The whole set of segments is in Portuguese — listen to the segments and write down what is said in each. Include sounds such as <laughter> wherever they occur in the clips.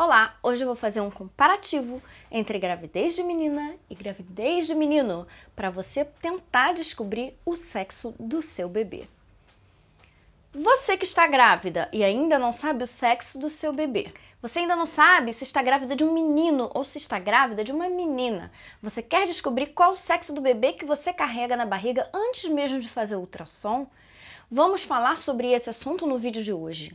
Olá, hoje eu vou fazer um comparativo entre gravidez de menina e gravidez de menino para você tentar descobrir o sexo do seu bebê. Você que está grávida e ainda não sabe o sexo do seu bebê, você ainda não sabe se está grávida de um menino ou se está grávida de uma menina. Você quer descobrir qual o sexo do bebê que você carrega na barriga antes mesmo de fazer o ultrassom? Vamos falar sobre esse assunto no vídeo de hoje.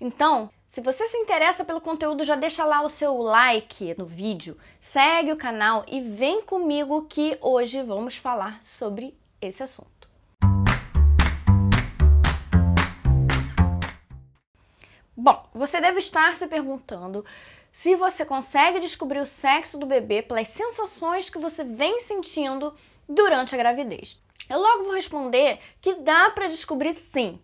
Então, se você se interessa pelo conteúdo, já deixa lá o seu like no vídeo, segue o canal e vem comigo que hoje vamos falar sobre esse assunto. Bom, você deve estar se perguntando se você consegue descobrir o sexo do bebê pelas sensações que você vem sentindo durante a gravidez. Eu logo vou responder que dá para descobrir sim,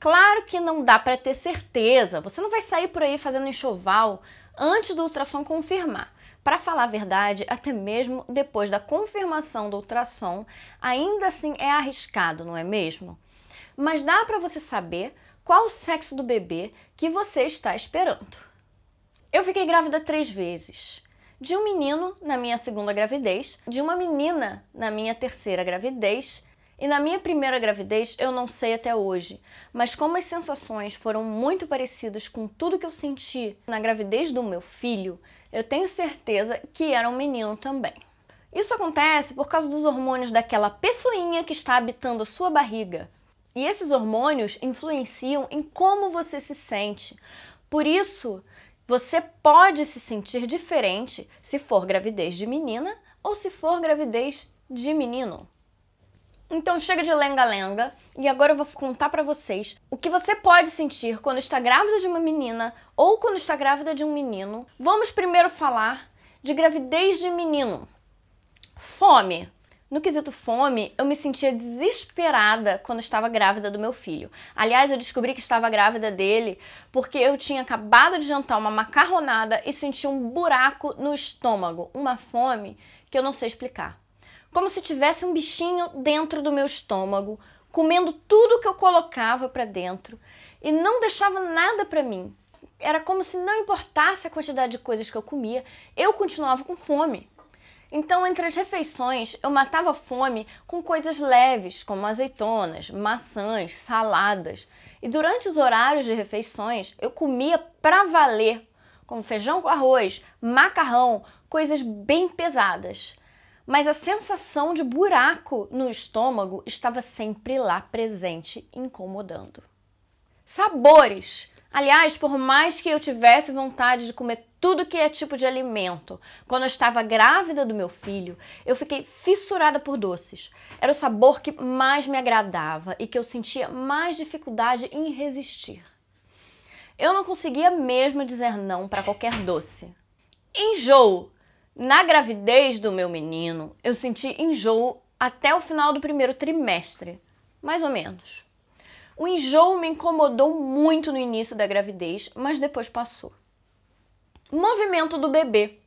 Claro que não dá para ter certeza, você não vai sair por aí fazendo enxoval antes do ultrassom confirmar. Para falar a verdade, até mesmo depois da confirmação do ultrassom, ainda assim é arriscado, não é mesmo? Mas dá para você saber qual o sexo do bebê que você está esperando. Eu fiquei grávida três vezes. De um menino na minha segunda gravidez, de uma menina na minha terceira gravidez e na minha primeira gravidez eu não sei até hoje, mas como as sensações foram muito parecidas com tudo que eu senti na gravidez do meu filho, eu tenho certeza que era um menino também. Isso acontece por causa dos hormônios daquela pessoinha que está habitando a sua barriga. E esses hormônios influenciam em como você se sente. Por isso, você pode se sentir diferente se for gravidez de menina ou se for gravidez de menino. Então chega de lenga-lenga e agora eu vou contar para vocês o que você pode sentir quando está grávida de uma menina ou quando está grávida de um menino. Vamos primeiro falar de gravidez de menino. Fome. No quesito fome, eu me sentia desesperada quando estava grávida do meu filho. Aliás, eu descobri que estava grávida dele porque eu tinha acabado de jantar uma macarronada e senti um buraco no estômago, uma fome que eu não sei explicar como se tivesse um bichinho dentro do meu estômago, comendo tudo que eu colocava para dentro e não deixava nada para mim. Era como se não importasse a quantidade de coisas que eu comia, eu continuava com fome. Então, entre as refeições, eu matava a fome com coisas leves, como azeitonas, maçãs, saladas. E durante os horários de refeições, eu comia pra valer, como feijão com arroz, macarrão, coisas bem pesadas mas a sensação de buraco no estômago estava sempre lá presente, incomodando. Sabores! Aliás, por mais que eu tivesse vontade de comer tudo que é tipo de alimento, quando eu estava grávida do meu filho, eu fiquei fissurada por doces. Era o sabor que mais me agradava e que eu sentia mais dificuldade em resistir. Eu não conseguia mesmo dizer não para qualquer doce. Enjoo na gravidez do meu menino, eu senti enjoo até o final do primeiro trimestre, mais ou menos. O enjoo me incomodou muito no início da gravidez, mas depois passou. Movimento do bebê.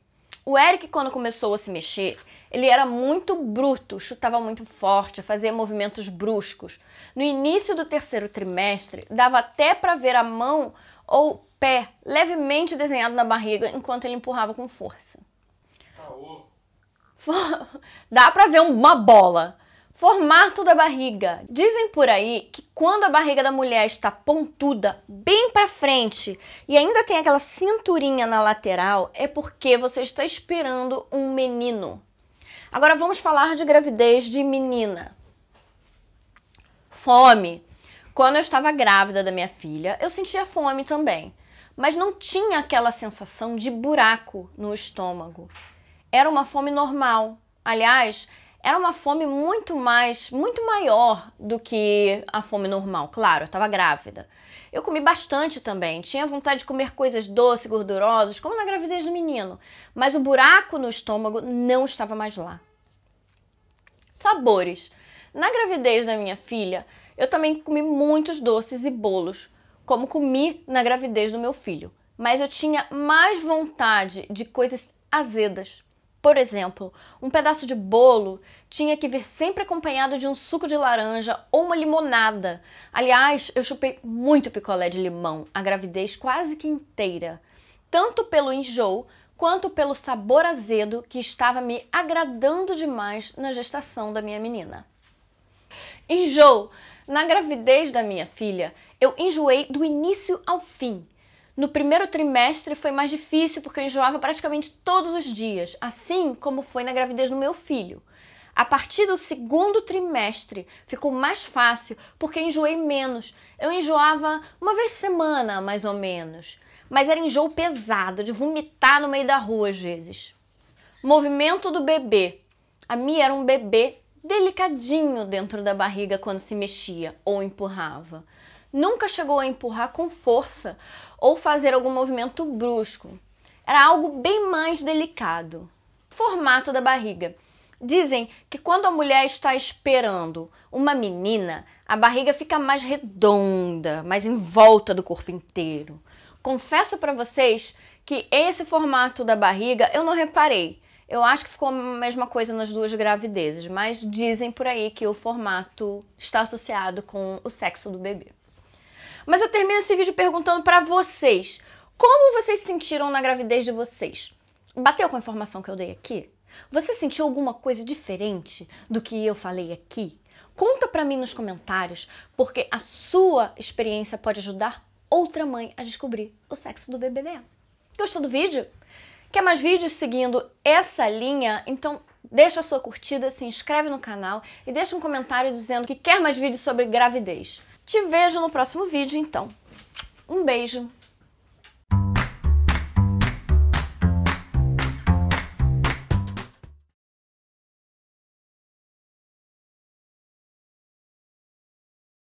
O Eric, quando começou a se mexer, ele era muito bruto, chutava muito forte, fazia movimentos bruscos. No início do terceiro trimestre, dava até para ver a mão ou pé levemente desenhado na barriga enquanto ele empurrava com força. <laughs> Dá pra ver uma bola. Formato da barriga. Dizem por aí que quando a barriga da mulher está pontuda, bem para frente, e ainda tem aquela cinturinha na lateral, é porque você está esperando um menino. Agora vamos falar de gravidez de menina. Fome. Quando eu estava grávida da minha filha, eu sentia fome também, mas não tinha aquela sensação de buraco no estômago era uma fome normal. Aliás, era uma fome muito mais, muito maior do que a fome normal. Claro, eu estava grávida. Eu comi bastante também, tinha vontade de comer coisas doces, gordurosas, como na gravidez do menino, mas o buraco no estômago não estava mais lá. Sabores. Na gravidez da minha filha, eu também comi muitos doces e bolos, como comi na gravidez do meu filho, mas eu tinha mais vontade de coisas azedas. Por exemplo, um pedaço de bolo tinha que vir sempre acompanhado de um suco de laranja ou uma limonada. Aliás, eu chupei muito picolé de limão, a gravidez quase que inteira, tanto pelo enjoo quanto pelo sabor azedo que estava me agradando demais na gestação da minha menina. Enjoo! Na gravidez da minha filha, eu enjoei do início ao fim. No primeiro trimestre foi mais difícil porque eu enjoava praticamente todos os dias, assim como foi na gravidez do meu filho. A partir do segundo trimestre ficou mais fácil porque enjoei menos. Eu enjoava uma vez por semana, mais ou menos. Mas era enjoo pesado, de vomitar no meio da rua às vezes. Movimento do bebê. A Mia era um bebê delicadinho dentro da barriga quando se mexia ou empurrava nunca chegou a empurrar com força ou fazer algum movimento brusco. Era algo bem mais delicado. Formato da barriga. Dizem que quando a mulher está esperando uma menina, a barriga fica mais redonda, mais em volta do corpo inteiro. Confesso para vocês que esse formato da barriga eu não reparei. Eu acho que ficou a mesma coisa nas duas gravidezes, mas dizem por aí que o formato está associado com o sexo do bebê. Mas eu termino esse vídeo perguntando para vocês: como vocês se sentiram na gravidez de vocês? Bateu com a informação que eu dei aqui? Você sentiu alguma coisa diferente do que eu falei aqui? Conta para mim nos comentários, porque a sua experiência pode ajudar outra mãe a descobrir o sexo do bebê dela. Gostou do vídeo? Quer mais vídeos seguindo essa linha? Então deixa a sua curtida, se inscreve no canal e deixa um comentário dizendo que quer mais vídeos sobre gravidez. Te vejo no próximo vídeo, então. Um beijo!